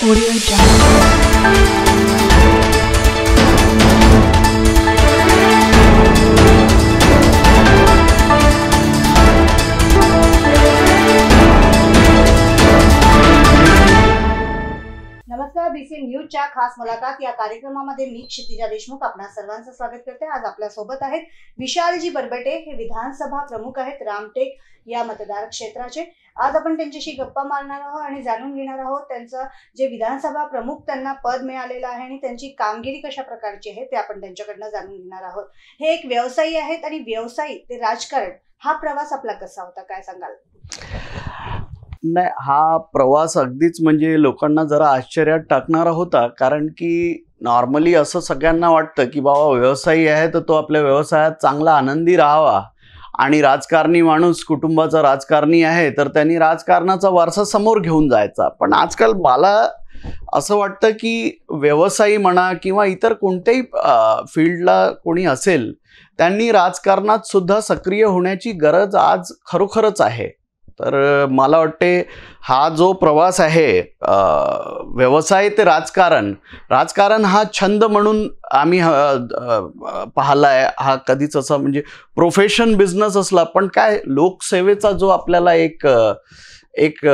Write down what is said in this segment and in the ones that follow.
नमस्कार बीसी न्यूजच्या खास मुलाखत या कार्यक्रमामध्ये मी क्षितिजा देशमुख आपणा सर्वांचं स्वागत करते आज आपल्या सोबत आहेत विशालजी बरबटे हे विधानसभा प्रमुख आहेत रामटेक या मतदार क्षेत्राचे आज आपण त्यांच्याशी गप्पा मारणार आहोत आणि जाणून घेणार आहोत त्यांचं जे विधानसभा प्रमुख त्यांना पद मिळालेलं आहे आणि त्यांची कामगिरी कशा प्रकारची आहे ते आपण त्यांच्याकडनं जाणून घेणार आहोत हे एक व्यवसायी आहेत आणि व्यवसायी ते राजकारण हा प्रवास आपला कसा होता काय सांगाल नाही हा प्रवास अगदीच म्हणजे लोकांना जरा आश्चर्यात टाकणारा होता कारण की नॉर्मली असं सगळ्यांना वाटतं की बाबा व्यवसायी आहे तर तो आपल्या व्यवसायात चांगला आनंदी राहावा आणि राजकारणी माणूस कुटुंबाचा राजकारणी आहे तर त्यांनी राजकारणाचा वारसा समोर घेऊन जायचा पण आजकाल मला असं वाटतं की व्यवसायी म्हणा किंवा इतर कोणत्याही फील्डला कोणी असेल त्यांनी राजकारणात सुद्धा सक्रिय होण्याची गरज आज खरोखरच आहे तर मला वाटते हा जो प्रवास आहे व्यवसाय ते राजकारण राजकारण हा छंद म्हणून आम्ही पाहिला आहे हा कधीच असा म्हणजे प्रोफेशन बिझनेस असला पण काय लोकसेवेचा जो आपल्याला एक एक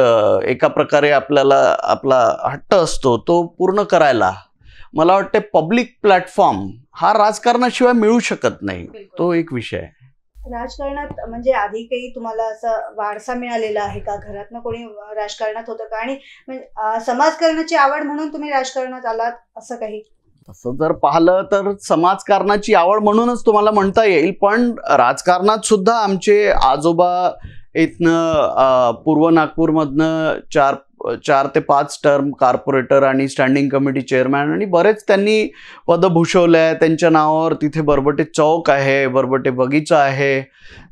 एका प्रकारे आपल्याला आपला हट्ट असतो तो पूर्ण करायला मला वाटते पब्लिक प्लॅटफॉर्म हा राजकारणाशिवाय मिळू शकत नाही तो एक विषय आहे राजकारणात म्हणजे आधी काही तुम्हाला असा वारसा मिळालेला आहे का घरात कोणी राजकारणात होतं का आणि समाजकारणाची आवड म्हणून तुम्ही राजकारणात आलात असं काही तसं जर पाहिलं तर समाजकारणाची आवड म्हणूनच तुम्हाला म्हणता येईल पण राजकारणात सुद्धा आमचे आजोबा इथनं पूर्व नागपूरमधनं चार चार ते पाच टर्म कार्पोरेटर आणि स्टँडिंग कमिटी चेअरमॅन आणि बरेच त्यांनी पद भूषवले आहे त्यांच्या नावावर तिथे बरबटे चौक आहे बरबटे बगीचा आहे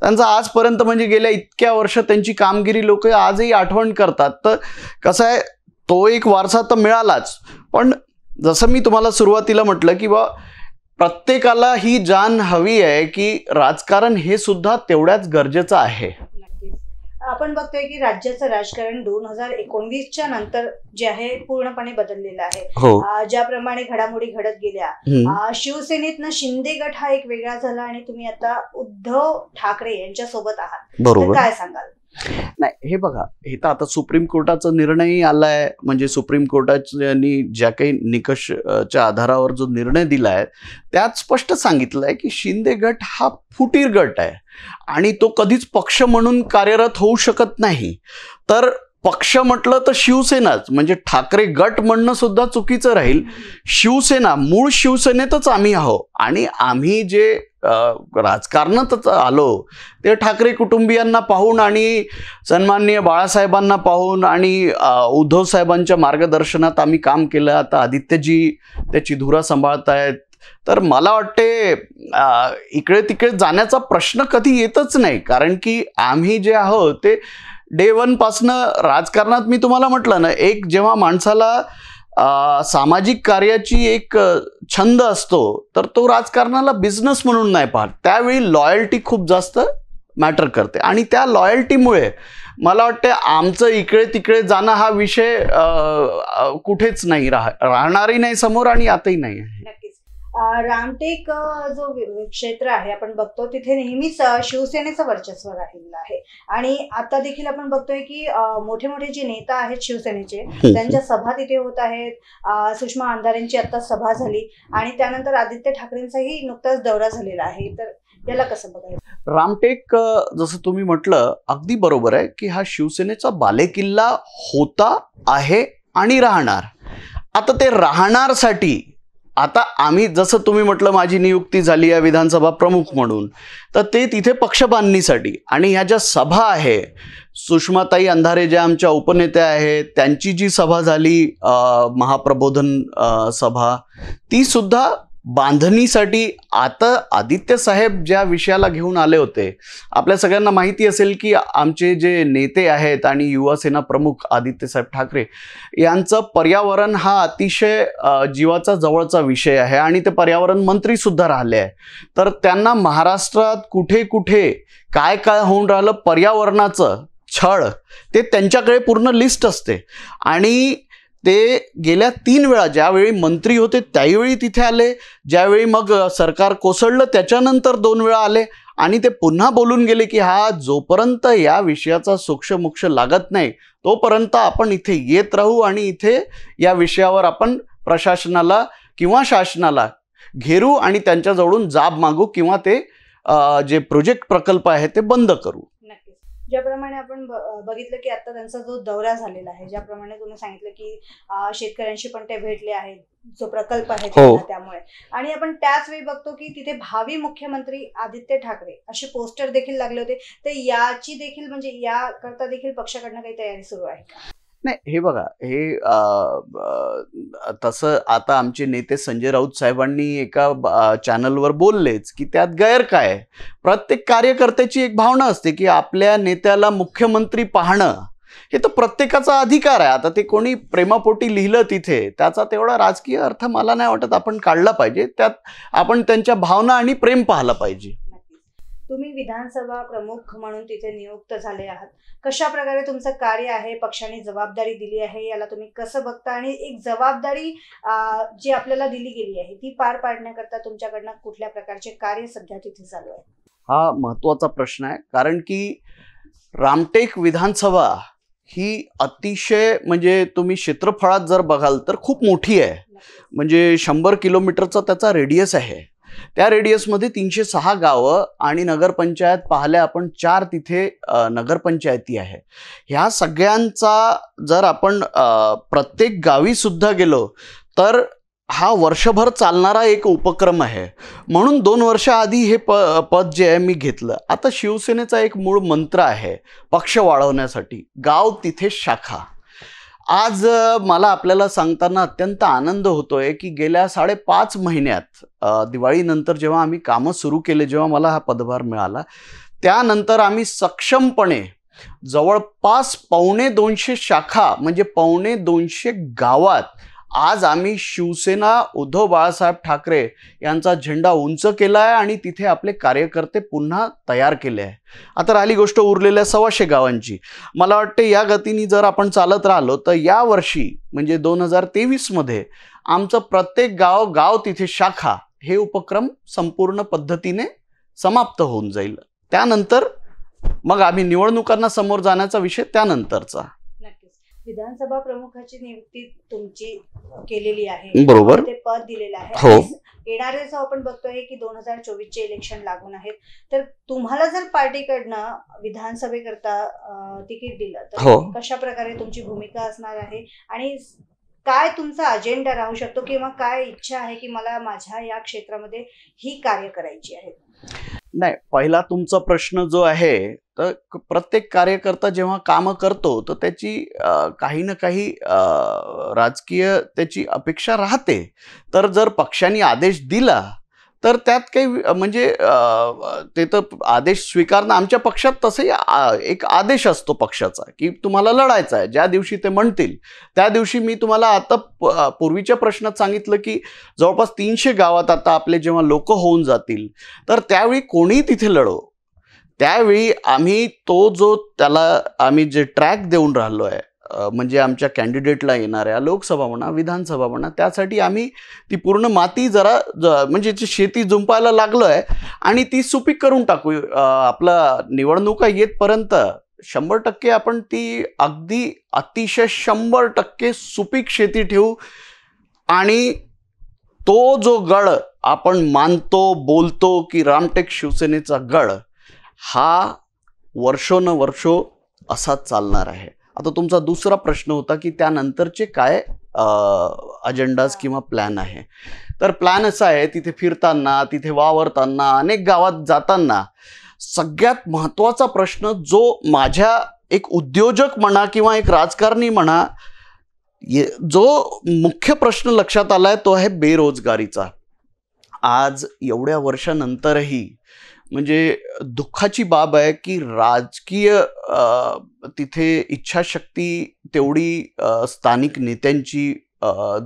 त्यांचा आजपर्यंत म्हणजे गेल्या इतक्या वर्ष त्यांची कामगिरी लोक आजही आठवण करतात तर कसं आहे तो एक वारसा तर मिळालाच पण जसं मी तुम्हाला सुरुवातीला म्हटलं की बा प्रत्येकाला ही जाण हवी आहे की राजकारण हे सुद्धा तेवढ्याच गरजेचं आहे आपण बघतोय की राज्याचं राजकारण दोन हजार एकोणवीसच्या नंतर जे आहे पूर्णपणे बदललेलं आहे हो. ज्याप्रमाणे घडामोडी घडत गेल्या शिवसेनेतनं शिंदे गट हा एक वेगळा झाला आणि तुम्ही आता उद्धव ठाकरे यांच्या सोबत आहात काय सांगाल नाही हे बघा हे तर आता सुप्रीम कोर्टाचा निर्णयही आलाय म्हणजे सुप्रीम कोर्टानी ज्या काही निकषच्या आधारावर जो निर्णय दिलाय त्यात स्पष्ट सांगितलंय की शिंदे गट हा फुटीर गट आहे आणि तो कधीच पक्ष म्हणून कार्यरत होऊ शकत नाही तर पक्ष म्हटलं तर शिवसेनाच म्हणजे ठाकरे गट म्हणणं सुद्धा चुकीचं राहील शिवसेना मूळ शिवसेनेतच आम्ही आहो आणि आम्ही जे राजकारणातच आलो ते ठाकरे कुटुंबियांना पाहून आणि सन्माननीय बाळासाहेबांना पाहून आणि उद्धव साहेबांच्या मार्गदर्शनात आम्ही काम केलं आता आदित्यजी त्याची धुरा सांभाळत आहेत तर मला वाटते इकडे तिकडे जाण्याचा प्रश्न कधी येतच नाही कारण की आम्ही जे आहोत ते डे वनपासनं राजकारणात मी तुम्हाला म्हटलं ना एक जेव्हा माणसाला सामाजिक कार्याची एक छंद असतो तर तो राजकारणाला बिझनेस म्हणून नाही पाहत त्यावेळी लॉयल्टी खूप जास्त मॅटर करते आणि त्या लॉयल्टीमुळे मला वाटते आमचं इकडे तिकडे जाणं हा विषय कुठेच नाही राह राहणारही नाही समोर आणि आताही नाही आहे रामटेक जो क्षेत्र आहे आपण बघतो तिथे नेहमीच शिवसेनेचं वर्चस्व राहिलेलं आहे आणि आता देखील आपण बघतोय की मोठे मोठे जे नेता आहेत शिवसेनेचे त्यांच्या सभा तिथे होत आहेत सुषमा अंधारेंची आता सभा झाली आणि त्यानंतर आदित्य ठाकरेंचाही नुकताच दौरा झालेला आहे तर याला कसं बघायचं रामटेक जसं तुम्ही म्हटलं अगदी बरोबर आहे की हा शिवसेनेचा बालेकिल्ला होता आहे आणि राहणार आता ते राहणारसाठी आता आम्ही जसं तुम्ही म्हटलं माझी नियुक्ती झाली या विधानसभा प्रमुख म्हणून तर ते तिथे पक्ष बांधणीसाठी आणि ह्या ज्या सभा आहे सुषमाताई अंधारे ज्या आमच्या उपनेत्या आहेत त्यांची जी सभा झाली महाप्रबोधन सभा ती सुद्धा बांधणीसाठी आता आदित्य साहेब ज्या विषयाला घेऊन आले होते आपल्या सगळ्यांना माहिती असेल की आमचे जे नेते आहेत आणि युवासेना प्रमुख आदित्यसाहेब ठाकरे यांचं पर्यावरण हा अतिशय जीवाचा जवळचा विषय आहे आणि ते पर्यावरण मंत्रीसुद्धा राहिले आहे तर त्यांना महाराष्ट्रात कुठे कुठे काय काय होऊन राहिलं पर्यावरणाचं छळ ते त्यांच्याकडे पूर्ण लिस्ट असते आणि ते गेल्या तीन वेळा ज्यावेळी मंत्री होते त्याहीवेळी तिथे आले ज्यावेळी मग सरकार कोसळलं त्याच्यानंतर दोन वेळा आले आणि ते पुन्हा बोलून गेले की हा जोपर्यंत या विषयाचा सूक्ष्मोक्ष लागत नाही तोपर्यंत आपण इथे येत राहू आणि इथे या विषयावर आपण प्रशासनाला किंवा शासनाला घेरू आणि त्यांच्याजवळून जाब मागू किंवा ते जे प्रोजेक्ट प्रकल्प आहे ते बंद करू ज्याप्रमाणे आपण बघितलं की आता त्यांचा जो दौरा झालेला आहे ज्याप्रमाणे तुम्ही सांगितलं की शेतकऱ्यांशी पण ते भेटले आहेत जो प्रकल्प आहे हो. त्यामुळे आणि आपण त्याच वेळी बघतो की तिथे भावी मुख्यमंत्री आदित्य ठाकरे असे पोस्टर देखील लागले होते तर याची देखील म्हणजे याकरता देखील पक्षाकडनं काही तयारी सुरू आहे नाही हे बघा हे तसं आता आमचे नेते संजय राऊत साहेबांनी एका चॅनलवर बोललेच की त्यात गैर काय प्रत्येक कार्यकर्त्याची एक भावना असते की आपल्या नेत्याला मुख्यमंत्री पाहणं हे तर प्रत्येकाचा अधिकार आहे आता ते कोणी प्रेमापोटी लिहिलं तिथे त्याचा तेवढा राजकीय अर्थ मला नाही वाटत आपण काढला पाहिजे त्यात आपण त्यांच्या भावना आणि प्रेम पाहिलं पाहिजे तुम्ही विधानसभा प्रमुख म्हणून तिथे नियुक्त झाले आहात कशा प्रकारे तुमचं कार्य आहे पक्षाने जबाबदारी दिली आहे याला तुम्ही कसं बघता आणि एक जबाबदारी जी आपल्याला दिली गेली आहे ती पार पाडण्याकरता तुमच्याकडनं कुठल्या प्रकारचे कार्य सध्या तिथे चालू आहे हा महत्वाचा प्रश्न आहे कारण की रामटेक विधानसभा ही अतिशय म्हणजे तुम्ही क्षेत्रफळात जर बघाल तर खूप मोठी आहे म्हणजे शंभर किलोमीटरचा त्याचा रेडियस आहे त्या रेडियसमध्ये तीनशे सहा गावं आणि नगरपंचायत पाहल्या आपण चार तिथे नगरपंचायती आहे ह्या सगळ्यांचा जर आपण प्रत्येक गावीसुद्धा गेलो तर हा वर्षभर चालणारा एक उपक्रम आहे म्हणून दोन वर्षाआधी हे प पद जे आहे मी घेतलं आता शिवसेनेचा एक मूळ मंत्र आहे पक्ष वाढवण्यासाठी गाव तिथे शाखा आज मला आपल्याला सांगताना अत्यंत आनंद होतोय की गेल्या साडेपाच महिन्यात दिवाळीनंतर जेव्हा आम्ही कामं सुरू केले जेव्हा मला हा पदभार मिळाला त्यानंतर आम्ही सक्षमपणे जवळपास पावणे दोनशे शाखा म्हणजे पावणे दोनशे गावात आज आम्ही शिवसेना उद्धव बाळासाहेब ठाकरे यांचा झेंडा उंच केला आहे आणि तिथे आपले कार्यकर्ते पुन्हा तयार केले आहे आता राहिली गोष्ट उरलेल्या सव्वाशे गावांची मला वाटते या गतीने जर आपण चालत राहिलो तर या वर्षी म्हणजे दोन हजार तेवीसमध्ये आमचं प्रत्येक गाव गाव तिथे शाखा हे उपक्रम संपूर्ण पद्धतीने समाप्त होऊन जाईल त्यानंतर मग आम्ही निवडणुकांना समोर जाण्याचा विषय त्यानंतरचा विधानसभा प्रमुखाची नियुक्ती तुमची केलेली आहे बरोबर ते पद दिलेलं आहे जो हो. आपण बघतोय की दोन हजार चोवीस चे इलेक्शन लागून आहेत तर तुम्हाला जर पार्टीकडनं विधानसभेकरता तिकीट दिलं तर हो. कशा प्रकारे तुमची भूमिका असणार आहे आणि काय तुमचा अजेंडा राहू शकतो किंवा काय इच्छा आहे की मला माझ्या या क्षेत्रामध्ये ही कार्य करायची आहे नाही पहिला तुमचा प्रश्न जो आहे तर प्रत्येक कार्यकर्ता जेव्हा काम करतो तर त्याची काही ना काही राजकीय त्याची अपेक्षा राहते तर जर पक्षाने आदेश दिला तर त्यात काही म्हणजे ते तर आदेश स्वीकारणं आमच्या पक्षात तसंही एक आदेश असतो पक्षाचा की तुम्हाला लढायचा आहे ज्या दिवशी ते म्हणतील त्या दिवशी मी तुम्हाला आता पूर्वीच्या प्रश्नात सांगितलं की जवळपास तीनशे गावात आता आपले जेव्हा लोक होऊन जातील तर त्यावेळी कोणी तिथे लढो त्यावेळी आम्ही तो जो त्याला आम्ही जे ट्रॅक देऊन राहिलो आहे म्हणजे आमच्या कॅन्डिडेटला येणाऱ्या लोकसभा म्हणा विधानसभा म्हणा त्यासाठी आम्ही ती पूर्ण माती जरा ज म्हणजे शेती जुंपायला लागलो आहे आणि ती सुपीक करून टाकू आपला निवडणुका येतपर्यंत शंभर टक्के आपण ती अगदी अतिशय शंभर टक्के सुपीक शेती ठेवू आणि तो जो गड आपण मानतो बोलतो की रामटेक शिवसेनेचा गड हा वर्षोन वर्षो असा चालणार आहे आता तुमचा दुसरा प्रश्न होता की त्यानंतरचे काय अजेंडाज किंवा प्लॅन आहे तर प्लॅन असा आहे तिथे फिरताना तिथे वावरताना अनेक गावात जाताना सगळ्यात महत्त्वाचा प्रश्न जो माझ्या एक उद्योजक म्हणा किंवा एक राजकारणी म्हणा जो मुख्य प्रश्न लक्षात आला आहे तो आहे बेरोजगारीचा आज एवढ्या वर्षानंतरही म्हणजे दुःखाची बाब आहे की राजकीय तिथे इच्छाशक्ती तेवढी स्थानिक नेत्यांची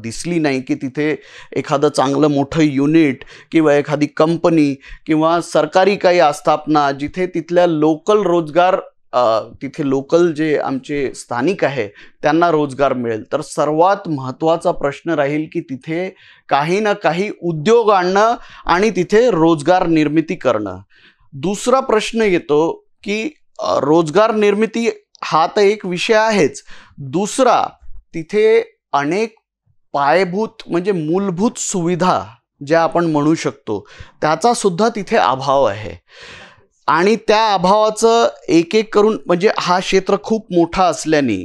दिसली नाही की तिथे एखादं चांगलं मोठं युनिट किंवा एखादी कंपनी किंवा सरकारी काही आस्थापना जिथे तिथल्या लोकल रोजगार तिथे लोकल जे आमचे स्थानिक आहे त्यांना रोजगार मिळेल तर सर्वात महत्त्वाचा प्रश्न राहील की तिथे काही ना काही उद्योग आणणं आणि तिथे रोजगार निर्मिती करणं दुसरा प्रश्न येतो की रोजगार निर्मिती हा तर एक विषय आहेच दुसरा तिथे अनेक पायभूत म्हणजे मूलभूत सुविधा ज्या आपण म्हणू शकतो त्याचा सुद्धा तिथे अभाव आहे आणि त्या अभावाचं एक एक करून म्हणजे हा क्षेत्र खूप मोठा असल्याने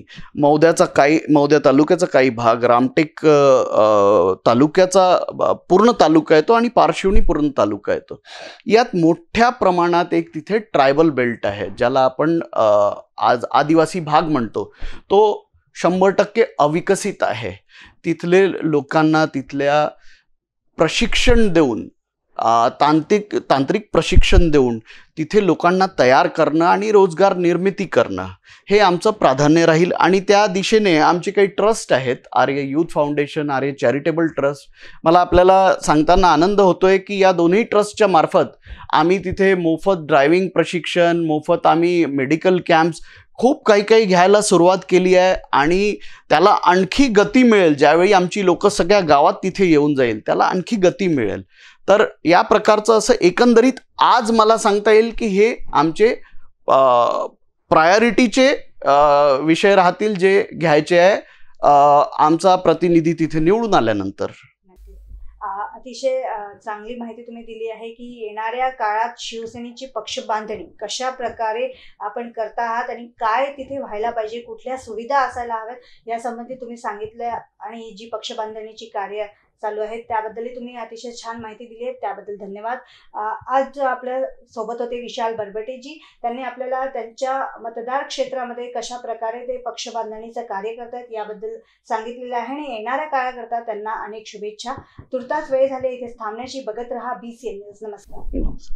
मौद्याचा काही मौद्या तालुक्याचा काही भाग रामटेक तालुक्याचा पूर्ण तालुका येतो आणि पारशिवणी पूर्ण तालुका येतो यात मोठ्या प्रमाणात एक तिथे ट्रायबल बेल्ट आहे ज्याला आपण आज आदिवासी भाग म्हणतो तो शंभर टक्के अविकसित आहे तिथले लोकांना तिथल्या प्रशिक्षण देऊन तांत्रिक तांत्रिक प्रशिक्षण देऊन तिथे लोकांना तयार करणं आणि रोजगार निर्मिती करणं हे आमचं प्राधान्य राहील आणि त्या दिशेने आमचे काही ट्रस्ट आहेत Arya youth foundation Arya charitable trust मला आपल्याला सांगताना आनंद होतो आहे की या दोन्ही ट्रस्टच्या मार्फत आम्ही तिथे मोफत ड्रायव्हिंग प्रशिक्षण मोफत आम्ही मेडिकल कॅम्प्स खूप काही काही घ्यायला सुरुवात केली आहे आणि त्याला आणखी गती मिळेल ज्यावेळी आमची लोकं सगळ्या गावात तिथे येऊन जाईल त्याला आणखी गती मिळेल तर या प्रकारचं असं एकंदरीत आज मला सांगता येईल की हे आमचे प्रायोरिटीचे विषय राहतील जे घ्यायचे आहे आमचा प्रतिनिधी तिथे निवडून आल्यानंतर अतिशय चांगली माहिती तुम्ही दिली आहे की येणाऱ्या काळात शिवसेनेची पक्ष बांधणी कशा प्रकारे आपण करता आहात आणि काय तिथे व्हायला पाहिजे कुठल्या सुविधा असायला हव्यात यासंबंधी तुम्ही सांगितलं आणि जी पक्ष बांधणीची कार्य चालू आहेत त्याबद्दलही तुम्ही अतिशय छान माहिती दिली आहे त्याबद्दल धन्यवाद आज आपल्या सोबत होते विशाल बरबटेजी त्यांनी आपल्याला त्यांच्या मतदार क्षेत्रामध्ये कशा प्रकारे ते पक्ष बांधणीचं कार्य करतात याबद्दल सांगितलेलं आहे आणि येणाऱ्या काळाकरता त्यांना अनेक शुभेच्छा तुर्तास वेळ झाले इथे थांबण्याची बघत रहा बी सी न्यूज नमस्कार